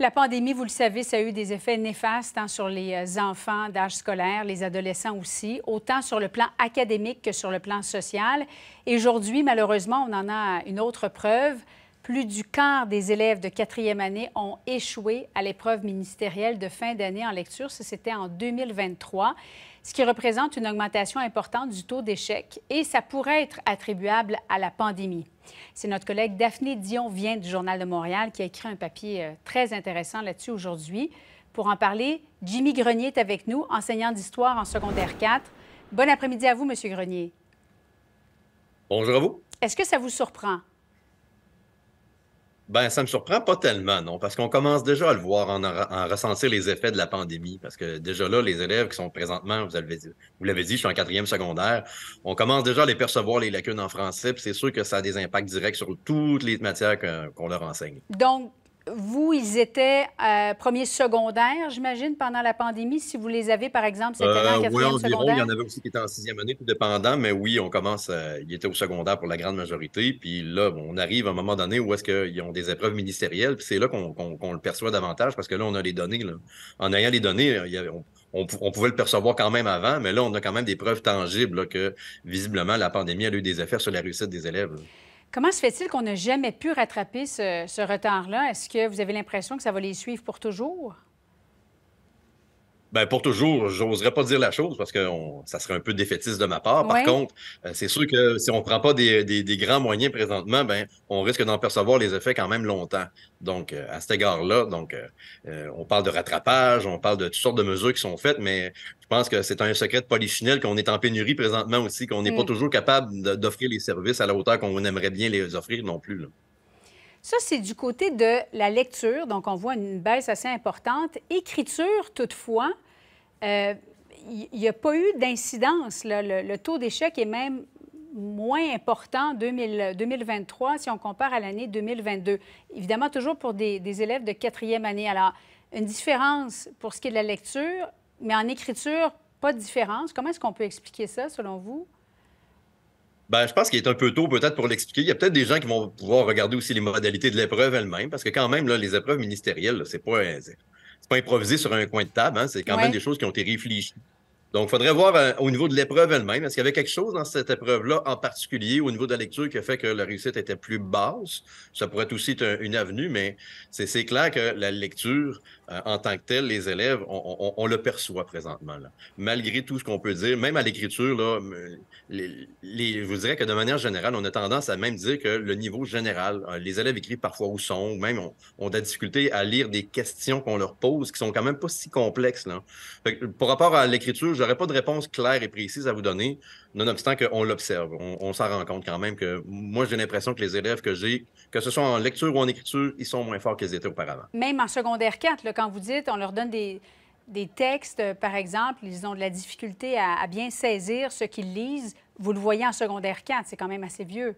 La pandémie, vous le savez, ça a eu des effets néfastes tant hein, sur les euh, enfants d'âge scolaire, les adolescents aussi, autant sur le plan académique que sur le plan social. Et aujourd'hui, malheureusement, on en a une autre preuve. Plus du quart des élèves de quatrième année ont échoué à l'épreuve ministérielle de fin d'année en lecture. Ça, c'était en 2023, ce qui représente une augmentation importante du taux d'échec et ça pourrait être attribuable à la pandémie. C'est notre collègue Daphné Dion vient du Journal de Montréal qui a écrit un papier euh, très intéressant là-dessus aujourd'hui. Pour en parler, Jimmy Grenier est avec nous, enseignant d'histoire en secondaire 4. Bon après-midi à vous, Monsieur Grenier. Bonjour à vous. Est-ce que ça vous surprend ben, ça ne me surprend pas tellement, non, parce qu'on commence déjà à le voir en, ressentir les effets de la pandémie. Parce que déjà là, les élèves qui sont présentement, vous l'avez vous dit, je suis en quatrième secondaire, on commence déjà à les percevoir les lacunes en français, puis c'est sûr que ça a des impacts directs sur toutes les matières qu'on leur enseigne. Donc, vous, ils étaient euh, premiers premier secondaire, j'imagine, pendant la pandémie. Si vous les avez, par exemple, c'était euh, en quatrième oui, environ, secondaire. Il y en avait aussi qui étaient en sixième année, tout dépendant. Mais oui, on commence, à... Euh, ils étaient au secondaire pour la grande majorité. Puis là, on arrive à un moment donné où est-ce qu'ils ont des épreuves ministérielles. Puis c'est là qu'on le perçoit davantage parce que là, on a les données. En ayant les données, on, pouvait le percevoir quand même avant, mais là, on a quand même des preuves tangibles que visiblement la pandémie a eu des effets sur la réussite des élèves. Comment se fait-il qu'on n'a jamais pu rattraper ce, ce retard-là? Est-ce que vous avez l'impression que ça va les suivre pour toujours? Ben, pour toujours, j'oserais pas dire la chose parce que ça serait un peu défaitiste de ma part. Par contre, euh, c'est sûr que si on ne prend pas des, grands moyens présentement, ben, on risque d'en percevoir les effets quand même longtemps. Donc, euh, à cet égard-là, donc, euh, on parle de rattrapage, on parle de toutes sortes de mesures qui sont faites, mais je pense que c'est un secret de polichinelle qu'on est en pénurie présentement aussi, qu'on n'est pas mm. toujours capable d'offrir les services à la hauteur qu'on aimerait bien les offrir non plus. Là. Ça, c'est du côté de la lecture. Donc, on voit une baisse assez importante. Écriture, toutefois, euh, il n'y a pas eu d'incidence. Le, taux d'échec est même moins important 2023 si on compare à l'année 2022. Évidemment, toujours pour des, des élèves de quatrième année. Alors, une différence pour ce qui est de la lecture, mais en écriture, pas de différence. Comment est-ce qu'on peut expliquer ça, selon vous? Ben, je pense qu'il est un peu tôt peut-être pour l'expliquer. Il y a peut-être des gens qui vont pouvoir regarder aussi les modalités de l'épreuve elle-même, parce que quand même, là, les épreuves ministérielles, c'est pas, euh, c'est pas improvisé sur un coin de table, hein. c'est quand même des choses qui ont été réfléchies. Donc, il faudrait voir euh, au niveau de l'épreuve elle-même. Est-ce qu'il y avait quelque chose dans cette épreuve-là en particulier au niveau de la lecture qui a fait que la réussite était plus basse? Ça pourrait aussi être une avenue, mais c'est clair que la lecture euh, en tant que telle, les élèves, on, le perçoit présentement. Malgré tout ce qu'on peut dire, même à l'écriture, les, je vous dirais que de manière générale, on a tendance à même dire que le niveau général, hein, les élèves écrivent parfois au son, ou même ont, on de la difficulté à lire des questions qu'on leur pose qui sont quand même pas si complexes. Là. par rapport à l'écriture, n'aurais pas de réponse claire et précise à vous donner, nonobstant qu'on l'observe. On, s'en rend compte quand même que moi, j'ai l'impression que les élèves que j'ai, que ce soit en lecture ou en écriture, ils sont moins forts qu'ils étaient auparavant. Même en secondaire 4, là, quand vous dites, on leur donne des, textes, euh, par exemple, ils ont de la difficulté à, à bien saisir ce qu'ils lisent. Vous le voyez en secondaire 4, c'est quand même assez vieux.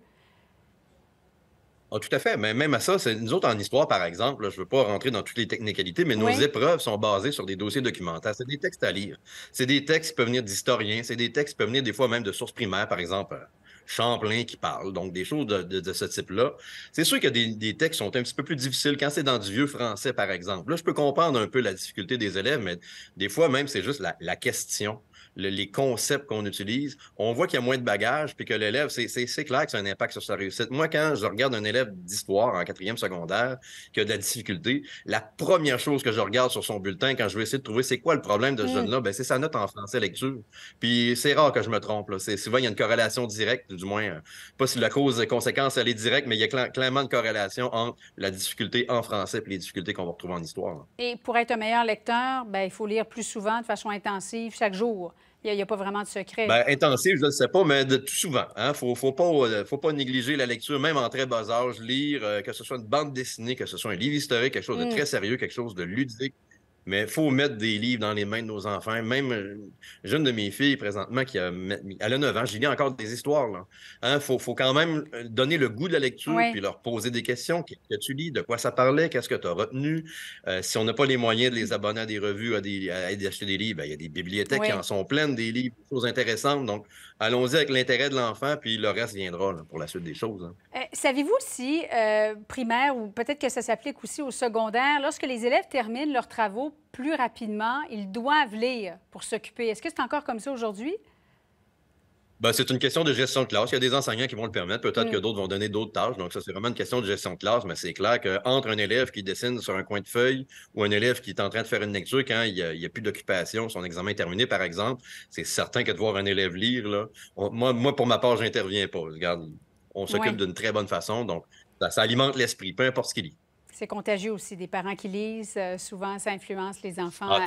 Ah, tout à fait. Mais même à ça, nous autres en histoire, par exemple, je ne veux pas rentrer dans toutes les technicalités, mais nos épreuves sont basées sur des dossiers documentaires. C'est des textes à lire. C'est des textes qui peuvent venir d'historiens. C'est des textes qui peuvent venir des fois même de sources primaires, par exemple. Euh, Champlain qui parle, donc des choses de, ce type-là. C'est sûr que des, des, textes sont un petit peu plus difficiles quand c'est dans du vieux français, par exemple. Là, je peux comprendre un peu la difficulté des élèves, mais des fois même, c'est juste la question les concepts qu'on utilise, on voit qu'il y a moins de bagages, puis que l'élève, c'est clair que ça a un impact sur sa réussite. Moi, quand je regarde un élève d'histoire en quatrième secondaire qui a de la difficulté, la première chose que je regarde sur son bulletin quand je vais essayer de trouver c'est quoi le problème de ce mm. jeune-là, ben, c'est sa note en français lecture. Puis c'est rare que je me trompe. Là. Souvent, il y a une corrélation directe, du moins, euh, pas si la cause et conséquence, elle est directe, mais il y a clairement une corrélation entre la difficulté en français et les difficultés qu'on va retrouver en histoire. Et pour être un meilleur lecteur, ben, il faut lire plus souvent, de façon intensive, chaque jour. Il n'y a, pas vraiment de secret. Ben, intensif, je ne sais pas, mais tout souvent. Il hein. ne euh, faut, pas, négliger la lecture, même en très bas âge, lire, euh, que ce soit une bande dessinée, que ce soit un livre historique, quelque chose de mm. très sérieux, quelque chose de ludique. Mais il faut mettre des livres dans les mains de nos enfants. Même euh, jeune de mes filles, présentement, qui a, elle a 9 ans, j'ai lis encore des histoires. Il hein, faut, faut, quand même euh, donner le goût de la lecture puis leur poser des questions. Qu'est-ce que tu lis? De quoi ça parlait? Qu'est-ce que tu as retenu? Euh, si on n'a pas les moyens de les abonner à des revues, à, des, des livres, ben, il y a des bibliothèques qui en sont pleines, des livres, des choses intéressantes. Donc, allons-y avec l'intérêt de l'enfant, puis le reste viendra pour la suite des choses. Hein. Savez-vous si, primaire, ou peut-être que ça s'applique aussi au secondaire, lorsque les élèves terminent leurs travaux, plus rapidement, ils doivent lire pour s'occuper. Est-ce que c'est encore comme ça aujourd'hui? Ben, c'est une question de gestion de classe. Il y a des enseignants qui vont le permettre, peut-être que mm. d'autres vont donner d'autres tâches. Donc, ça, c'est vraiment une question de gestion de classe, mais c'est clair qu'entre un élève qui dessine sur un coin de feuille ou un élève qui est en train de faire une lecture quand il n'y a, plus d'occupation, son examen est terminé, par exemple, c'est certain que de voir un élève lire, là, moi, pour ma part, j'interviens pas. Regarde, on s'occupe d'une très bonne façon, donc ça, ça alimente l'esprit, peu importe ce qu'il lit. C'est contagieux aussi. Des parents qui lisent, euh, souvent, ça influence les enfants ah,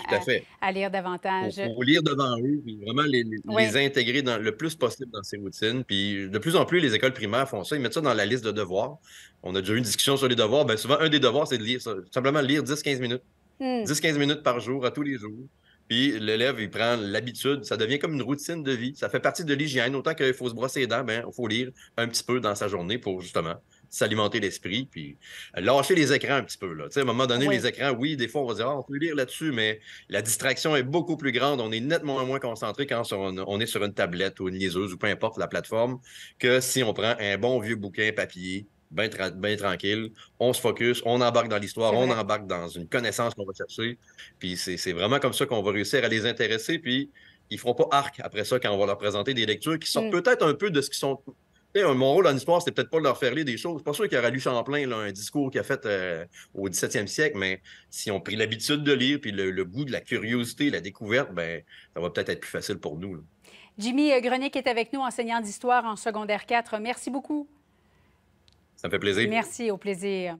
à, lire davantage. Il lire devant eux, vraiment les, intégrer dans, le plus possible dans ces routines. Puis de plus en plus, les écoles primaires font ça. Ils mettent ça dans la liste de devoirs. On a déjà eu une discussion sur les devoirs. Bien, souvent, un des devoirs, c'est de lire, simplement lire 10-15 minutes. 10-15 hmm. minutes par jour, à tous les jours. Puis l'élève, il prend l'habitude, ça devient comme une routine de vie. Ça fait partie de l'hygiène. Autant qu'il faut se brosser les dents, bien, il faut lire un petit peu dans sa journée pour justement s'alimenter l'esprit, puis euh, lâcher les écrans un petit peu. à un moment donné, les écrans, oui, des fois, on va dire, ah, on peut lire là-dessus, mais la distraction est beaucoup plus grande. On est nettement moins concentré quand on, est sur une tablette ou une liseuse ou peu importe la plateforme que si on prend un bon vieux bouquin papier, bien tranquille, on se focus, on embarque dans l'histoire, on embarque dans une connaissance qu'on va chercher. Puis c'est vraiment comme ça qu'on va réussir à les intéresser, puis ils feront pas arc après ça quand on va leur présenter des lectures qui sortent mm. peut-être un peu de ce qu'ils sont mon rôle en histoire, c'était peut-être pas de leur faire lire des choses. Je suis pas sûr qu'il y aura lu Champlain, là, un discours qu'il a fait euh, au 17e siècle, mais si on pris l'habitude de lire, puis le, goût de la curiosité, la découverte, ben, ça va peut-être être plus facile pour nous. Jimmy euh, Grenier qui est avec nous, enseignant d'histoire en secondaire 4. Merci beaucoup. Ça me fait plaisir. Merci, au plaisir.